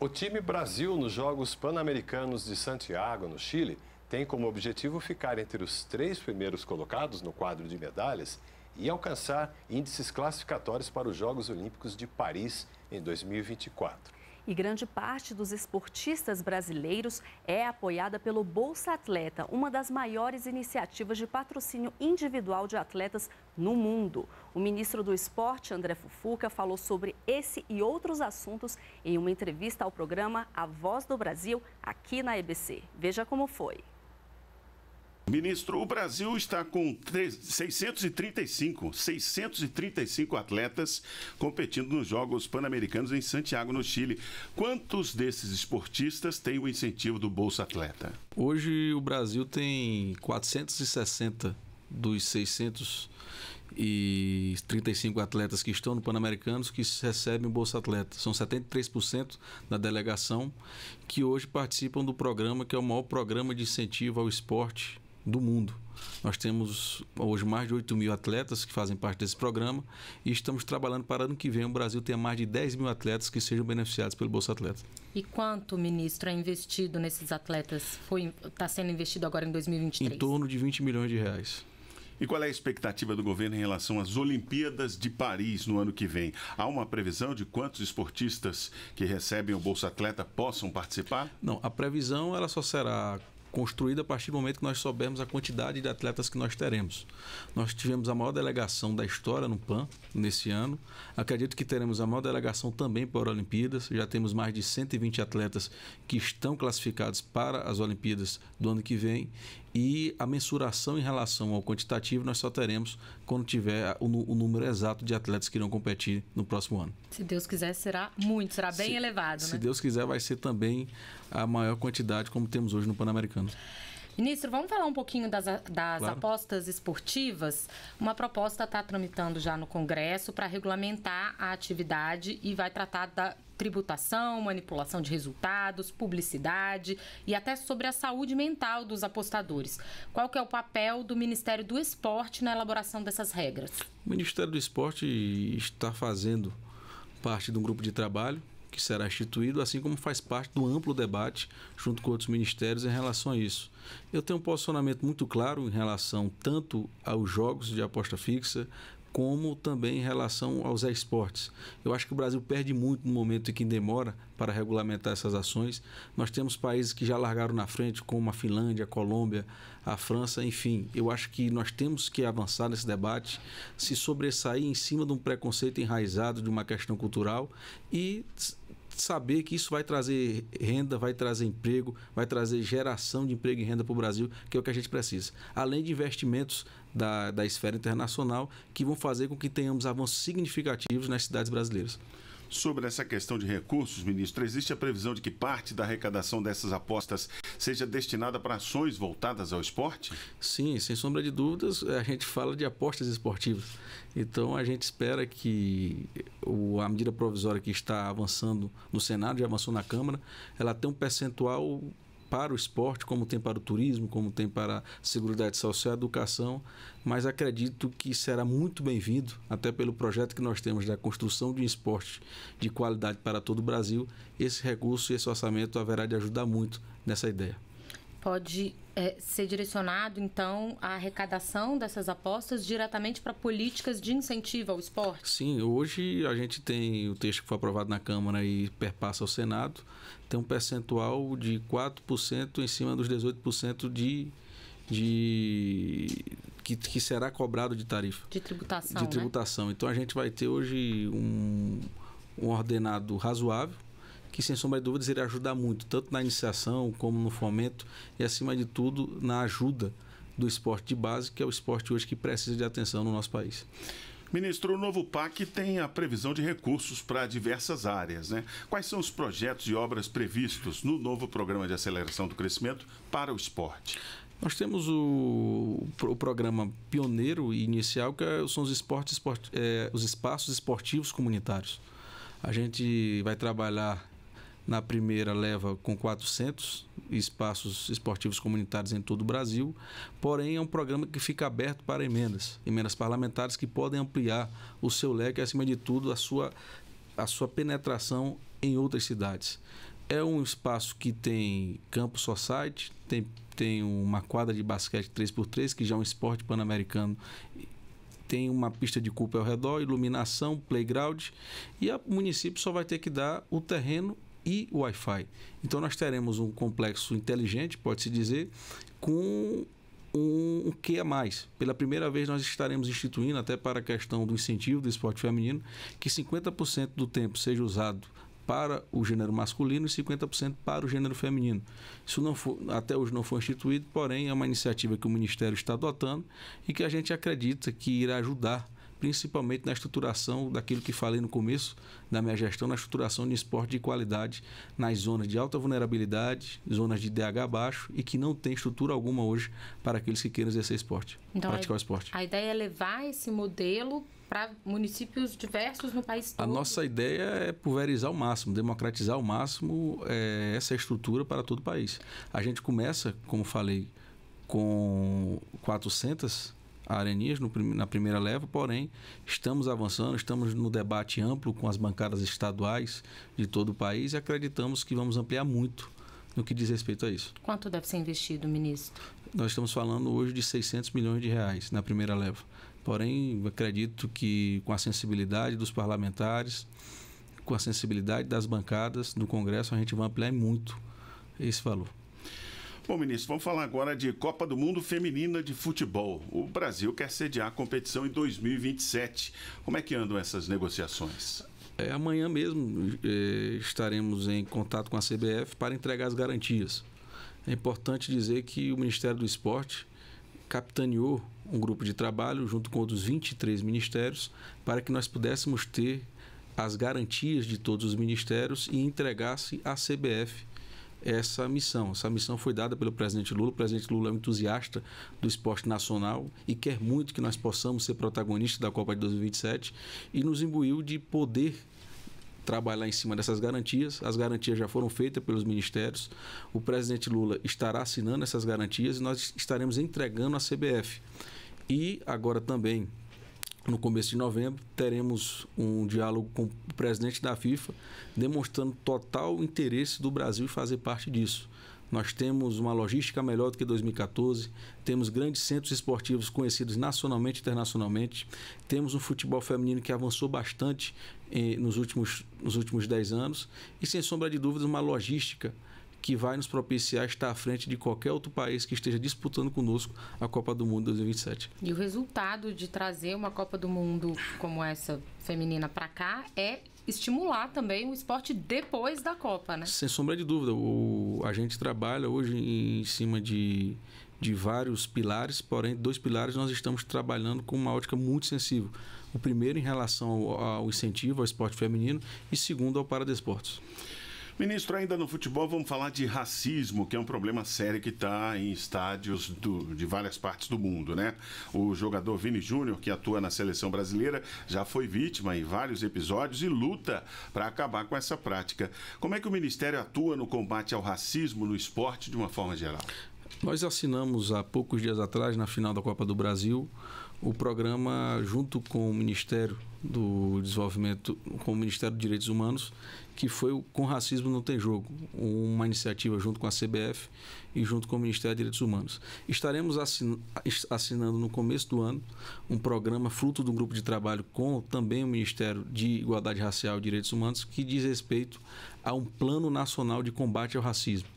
O time Brasil nos Jogos Pan-Americanos de Santiago, no Chile, tem como objetivo ficar entre os três primeiros colocados no quadro de medalhas e alcançar índices classificatórios para os Jogos Olímpicos de Paris em 2024 e grande parte dos esportistas brasileiros é apoiada pelo Bolsa Atleta, uma das maiores iniciativas de patrocínio individual de atletas no mundo. O ministro do Esporte, André Fufuca, falou sobre esse e outros assuntos em uma entrevista ao programa A Voz do Brasil, aqui na EBC. Veja como foi. Ministro, o Brasil está com 635, 635 atletas competindo nos Jogos Pan-Americanos em Santiago, no Chile. Quantos desses esportistas têm o incentivo do Bolsa Atleta? Hoje o Brasil tem 460 dos 635 atletas que estão no Pan-Americanos que recebem o Bolsa Atleta. São 73% da delegação que hoje participam do programa, que é o maior programa de incentivo ao esporte do mundo. Nós temos hoje mais de 8 mil atletas que fazem parte desse programa e estamos trabalhando para ano que vem o Brasil ter mais de 10 mil atletas que sejam beneficiados pelo Bolsa Atleta. E quanto, ministro, é investido nesses atletas? Está sendo investido agora em 2023? Em torno de 20 milhões de reais. E qual é a expectativa do governo em relação às Olimpíadas de Paris no ano que vem? Há uma previsão de quantos esportistas que recebem o Bolsa Atleta possam participar? Não, a previsão ela só será construída a partir do momento que nós soubermos a quantidade de atletas que nós teremos. Nós tivemos a maior delegação da história no PAN nesse ano. Acredito que teremos a maior delegação também para as Olimpíadas. Já temos mais de 120 atletas que estão classificados para as Olimpíadas do ano que vem e a mensuração em relação ao quantitativo nós só teremos quando tiver o, o, número exato de atletas que irão competir no próximo ano. Se Deus quiser, será muito, será bem se, elevado. Se né? Deus quiser, vai ser também a maior quantidade como temos hoje no Pan-Americano. Ministro, vamos falar um pouquinho das, das claro. apostas esportivas. Uma proposta está tramitando já no Congresso para regulamentar a atividade e vai tratar da tributação, manipulação de resultados, publicidade e até sobre a saúde mental dos apostadores. Qual que é o papel do Ministério do Esporte na elaboração dessas regras? O Ministério do Esporte está fazendo parte de um grupo de trabalho que será instituído, assim como faz parte do amplo debate junto com outros ministérios em relação a isso. Eu tenho um posicionamento muito claro em relação tanto aos jogos de aposta fixa, como também em relação aos esportes. Eu acho que o Brasil perde muito no momento em que demora para regulamentar essas ações. Nós temos países que já largaram na frente, como a Finlândia, a Colômbia, a França, enfim. Eu acho que nós temos que avançar nesse debate, se sobressair em cima de um preconceito enraizado, de uma questão cultural e saber que isso vai trazer renda, vai trazer emprego, vai trazer geração de emprego e renda para o Brasil, que é o que a gente precisa. Além de investimentos da, da esfera internacional, que vão fazer com que tenhamos avanços significativos nas cidades brasileiras. Sobre essa questão de recursos, ministro, existe a previsão de que parte da arrecadação dessas apostas seja destinada para ações voltadas ao esporte? Sim, sem sombra de dúvidas, a gente fala de apostas esportivas. Então a gente espera que o, a medida provisória que está avançando no Senado, já avançou na Câmara, ela tenha um percentual para o esporte, como tem para o turismo, como tem para a Seguridade Social, e educação, mas acredito que será muito bem-vindo, até pelo projeto que nós temos da construção de um esporte de qualidade para todo o Brasil, esse recurso e esse orçamento haverá de ajudar muito nessa ideia pode é, ser direcionado, então, a arrecadação dessas apostas diretamente para políticas de incentivo ao esporte? Sim, hoje a gente tem o texto que foi aprovado na Câmara e perpassa ao Senado, tem um percentual de 4% em cima dos 18% de. De que, que, será cobrado de tarifa. De tributação. De tributação. Né? Então a gente vai ter hoje um, um ordenado razoável, que sem sombra de dúvidas ele ajudar muito, tanto na iniciação como no fomento e acima de tudo na ajuda do esporte de base, que é o esporte hoje que precisa de atenção no nosso país. Ministro, o novo PAC tem a previsão de recursos para diversas áreas, né? Quais são os projetos e obras previstos no novo programa de aceleração do crescimento para o esporte? Nós temos o, o programa pioneiro e inicial, que é, são os, esportes, é, os espaços esportivos comunitários. A gente vai trabalhar na primeira leva com 400 espaços esportivos comunitários em todo o Brasil, porém é um programa que fica aberto para emendas, emendas parlamentares que podem ampliar o seu leque, acima de tudo, a sua, a sua penetração em outras cidades. É um espaço que tem campo society, tem, tem uma quadra de basquete 3x3, que já é um esporte pan-americano tem uma pista de culpa ao redor, iluminação, playground, e o município só vai ter que dar o terreno e Wi-Fi. Então nós teremos um complexo inteligente, pode-se dizer, com um, um que a mais. Pela primeira vez nós estaremos instituindo, até para a questão do incentivo do esporte feminino, que 50% do tempo seja usado para o gênero masculino e 50% para o gênero feminino. Isso não for, até hoje não foi instituído, porém é uma iniciativa que o Ministério está adotando e que a gente acredita que irá ajudar principalmente na estruturação daquilo que falei no começo da minha gestão, na estruturação de esporte de qualidade nas zonas de alta vulnerabilidade, zonas de DH baixo e que não tem estrutura alguma hoje para aqueles que queiram exercer esporte, então, praticar o esporte. A ideia é levar esse modelo para municípios diversos no país todo. A nossa ideia é pulverizar ao máximo, democratizar ao máximo é, essa estrutura para todo o país. A gente começa, como falei, com 400 Arenias no, na primeira leva, porém estamos avançando, estamos no debate amplo com as bancadas estaduais de todo o país e acreditamos que vamos ampliar muito no que diz respeito a isso. Quanto deve ser investido, ministro? Nós estamos falando hoje de 600 milhões de reais na primeira leva. Porém, acredito que com a sensibilidade dos parlamentares, com a sensibilidade das bancadas no Congresso, a gente vai ampliar muito esse valor. Bom, ministro, vamos falar agora de Copa do Mundo Feminina de Futebol. O Brasil quer sediar a competição em 2027. Como é que andam essas negociações? É, amanhã mesmo é, estaremos em contato com a CBF para entregar as garantias. É importante dizer que o Ministério do Esporte capitaneou um grupo de trabalho junto com outros 23 ministérios para que nós pudéssemos ter as garantias de todos os ministérios e entregasse à CBF essa missão. Essa missão foi dada pelo presidente Lula. O presidente Lula é um entusiasta do esporte nacional e quer muito que nós possamos ser protagonistas da Copa de 2027 e nos imbuiu de poder trabalhar em cima dessas garantias. As garantias já foram feitas pelos ministérios. O presidente Lula estará assinando essas garantias e nós estaremos entregando à CBF. E agora também no começo de novembro, teremos um diálogo com o presidente da FIFA, demonstrando total interesse do Brasil em fazer parte disso. Nós temos uma logística melhor do que 2014, temos grandes centros esportivos conhecidos nacionalmente e internacionalmente, temos um futebol feminino que avançou bastante eh, nos, últimos, nos últimos 10 anos e, sem sombra de dúvidas, uma logística que vai nos propiciar estar à frente de qualquer outro país que esteja disputando conosco a Copa do Mundo 2027. E o resultado de trazer uma Copa do Mundo como essa feminina para cá é estimular também o esporte depois da Copa, né? Sem sombra de dúvida. O, a gente trabalha hoje em cima de, de vários pilares, porém, dois pilares nós estamos trabalhando com uma ótica muito sensível. O primeiro em relação ao, ao incentivo ao esporte feminino e segundo ao Paradesportos. esportes. Ministro, ainda no futebol, vamos falar de racismo, que é um problema sério que está em estádios do, de várias partes do mundo, né? O jogador Vini Júnior, que atua na seleção brasileira, já foi vítima em vários episódios e luta para acabar com essa prática. Como é que o Ministério atua no combate ao racismo no esporte de uma forma geral? Nós assinamos há poucos dias atrás, na final da Copa do Brasil, o programa junto com o Ministério do Desenvolvimento, com o Ministério dos Direitos Humanos, que foi o Com Racismo Não Tem Jogo, uma iniciativa junto com a CBF e junto com o Ministério dos Direitos Humanos. Estaremos assinando no começo do ano um programa fruto de um grupo de trabalho com também o Ministério de Igualdade Racial e Direitos Humanos, que diz respeito a um plano nacional de combate ao racismo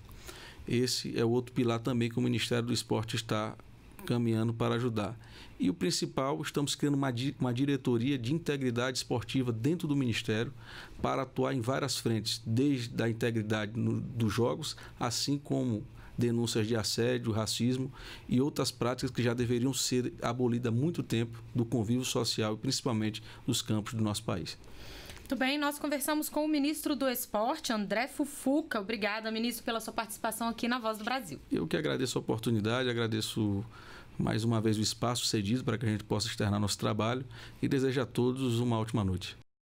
esse é outro pilar também que o Ministério do Esporte está caminhando para ajudar. E o principal, estamos criando uma, uma diretoria de integridade esportiva dentro do Ministério para atuar em várias frentes, desde a integridade no, dos jogos, assim como denúncias de assédio, racismo e outras práticas que já deveriam ser abolidas há muito tempo do convívio social e principalmente dos campos do nosso país. Muito bem, nós conversamos com o ministro do Esporte, André Fufuca. Obrigada, ministro, pela sua participação aqui na Voz do Brasil. Eu que agradeço a oportunidade, agradeço mais uma vez o espaço cedido para que a gente possa externar nosso trabalho e desejo a todos uma ótima noite.